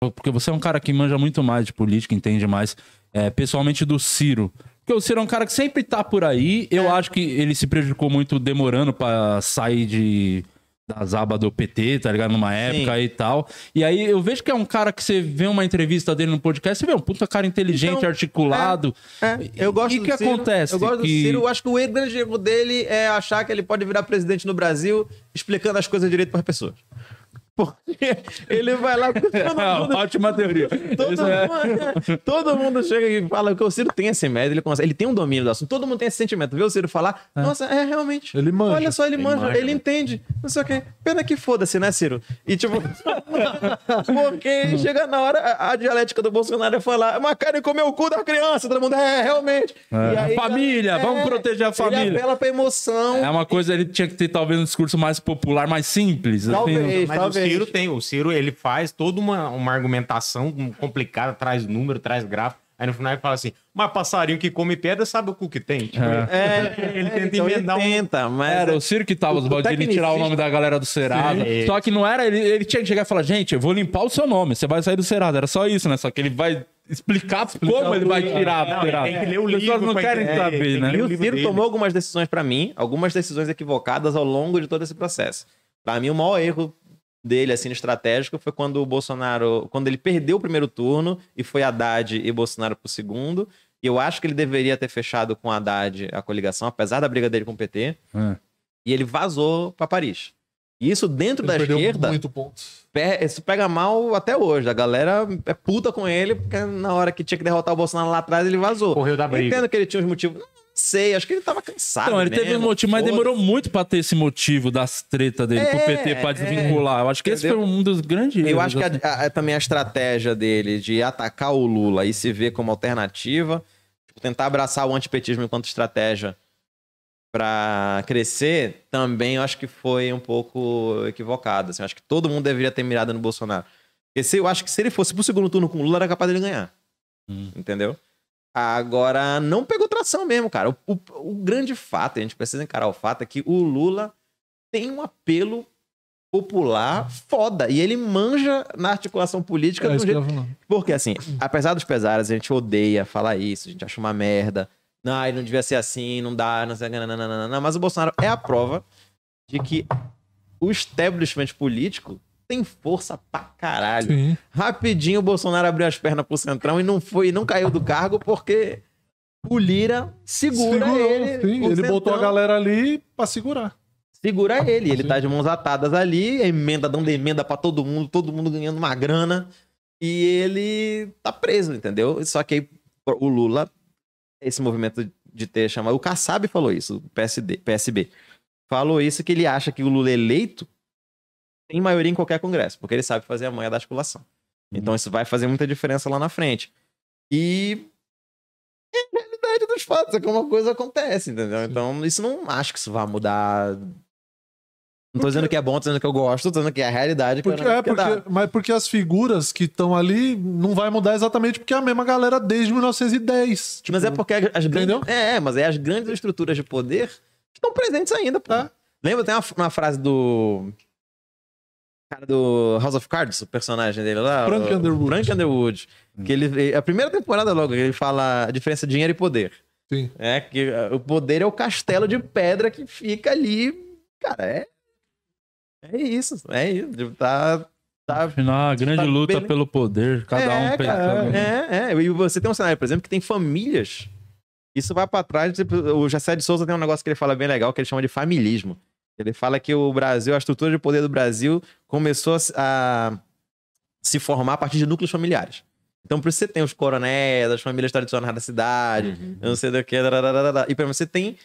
porque você é um cara que manja muito mais de política, entende mais, é, pessoalmente, do Ciro. Porque o Ciro é um cara que sempre tá por aí. Eu é. acho que ele se prejudicou muito demorando para sair de das abas do PT, tá ligado? Numa época Sim. e tal. E aí eu vejo que é um cara que você vê uma entrevista dele no podcast, você vê um puta cara inteligente, então, articulado. É, é. Eu gosto e, do que Ciro, acontece? Eu gosto que... do Ciro. Eu acho que o grande erro dele é achar que ele pode virar presidente no Brasil explicando as coisas direito para as pessoas. Porque ele vai lá. Todo é mundo, Ótima teoria. Todo, é... mundo, todo, mundo chega e fala que o Ciro tem esse medo. ele consegue, ele tem um domínio do assunto. Todo mundo tem esse sentimento. Vê o Ciro falar, é. nossa, é realmente. Ele manja. Olha só, ele, ele manja, manja, ele entende. Não sei o quê. Pena que foda-se, né, Ciro? E tipo. porque chega na hora, a, a, dialética do Bolsonaro é falar, cara e comeu o cu da criança. Todo mundo, é, realmente. É. Aí, família, é, vamos proteger a família. Ele apela pra emoção. É uma coisa, ele tinha que ter talvez um discurso mais popular, mais simples. Talvez, assim, talvez. Ciro tem. O Ciro, ele faz toda uma, uma argumentação complicada, traz número, traz gráfico. Aí no final ele fala assim, mas passarinho que come pedra sabe o cu que tem. Tipo, é. é, ele tenta então inventar. Ele tenta, mas... Era o é Ciro que tava os baldes, ele tirar o nome da galera do Serasa. Sim. Só que não era, ele, ele tinha que chegar e falar, gente, eu vou limpar o seu nome, você vai sair do Serasa. Era só isso, né? Só que ele vai explicar, como ele vai tirar. Não, tirar. Tem que ler o livro. As pessoas não querem saber, né? E o Ciro tomou algumas decisões para mim, algumas decisões equivocadas ao longo de todo esse processo. Para mim, o maior erro dele, assim, estratégico, foi quando o Bolsonaro. Quando ele perdeu o primeiro turno e foi Haddad e Bolsonaro pro segundo. E eu acho que ele deveria ter fechado com Haddad a coligação, apesar da briga dele com o PT. É. E ele vazou para Paris. E isso dentro ele da esquerda. Muito Isso pega mal até hoje. A galera é puta com ele, porque na hora que tinha que derrotar o Bolsonaro lá atrás, ele vazou. Correu da briga. entendo que ele tinha os motivos sei, acho que ele tava cansado. Não, ele mesmo, teve um motivo, mas demorou muito pra ter esse motivo das tretas dele é, pro PT pra desvincular. É, eu acho que entendeu? esse foi um dos grandes. Eu acho que a, assim. a, é também a estratégia dele de atacar o Lula e se ver como alternativa, tipo, tentar abraçar o antipetismo enquanto estratégia para crescer, também eu acho que foi um pouco equivocado. Assim, eu acho que todo mundo deveria ter mirado no Bolsonaro. Porque se, eu acho que se ele fosse pro segundo turno com o Lula, era capaz dele ganhar. Hum. Entendeu? Agora, não pegou mesmo, cara. O, o, o grande fato, a gente precisa encarar o fato, é que o Lula tem um apelo popular foda. E ele manja na articulação política é, do jeito. Porque, assim, apesar dos pesares, a gente odeia falar isso, a gente acha uma merda. Não, não devia ser assim, não dá, não sei, nananana. Mas o Bolsonaro é a prova de que o establishment político tem força pra caralho. Sim. Rapidinho o Bolsonaro abriu as pernas pro Centrão e não foi, não caiu do cargo porque o Lira segura Segurou, ele. Sim, ele botou a galera ali pra segurar. Segura ah, ele. Ele tá de mãos atadas ali, é emenda, dando emenda pra todo mundo, todo mundo ganhando uma grana. E ele tá preso, entendeu? Só que aí o Lula, esse movimento de ter chamado. O Kassab falou isso, o PSD, PSB. Falou isso que ele acha que o Lula é eleito tem maioria em qualquer congresso, porque ele sabe fazer a manha da articulação. Então uhum. isso vai fazer muita diferença lá na frente. E fatos, alguma é coisa acontece, entendeu? Então, isso não acho que isso vá mudar não tô dizendo que é bom, tô dizendo que eu gosto, tô dizendo que é a realidade. Porque, é, porque, mas porque as figuras que estão ali não vai mudar exatamente porque é a mesma galera desde 1910. Tipo, mas é porque as grandes. É, mas é as grandes estruturas de poder estão presentes ainda, pô. É. Lembra, tem uma, uma, frase do. Cara do House of Cards, o personagem dele lá. Frank o, Underwood. Frank Underwood. Que ele, a primeira temporada logo, ele fala a diferença de dinheiro e poder. Sim. É que ah, o poder é o castelo de pedra que fica ali, cara, é é isso, é isso, tipo, tá tá Afinal, a grande tá luta bem... pelo poder, cada é, um cara, É, é, e você tem um cenário, por exemplo, que tem famílias. Isso vai para trás, tipo, o Jacé de Souza tem um negócio que ele fala bem legal, que ele chama de familismo. Ele fala que o Brasil, a estrutura de poder do Brasil começou a se formar a partir de núcleos familiares. Então, por isso você tem os coronéis, as famílias tradicionais da cidade, uhum. não sei do que, e para você tem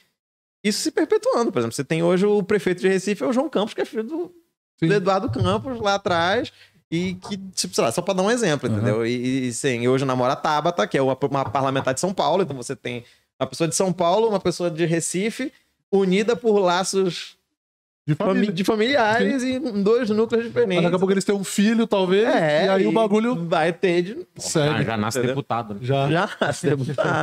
isso se perpetuando. Por exemplo, você tem hoje o prefeito de Recife, é o João Campos, que é filho do, do Eduardo Campos, lá atrás, e que, tipo, sei lá, só para dar um exemplo, uhum. entendeu? E, e sim, hoje namora a tá, Tabata, que é uma, uma parlamentar de São Paulo, então você tem uma pessoa de São Paulo, uma pessoa de Recife, unida por laços de, família. de familiares Sim. e dois núcleos diferentes. Mas daqui a pouco eles têm um filho, talvez, é, e aí e o bagulho... Vai ter de... Sério. Ah, já nasce Entendeu? deputado. Já. já nasce deputado.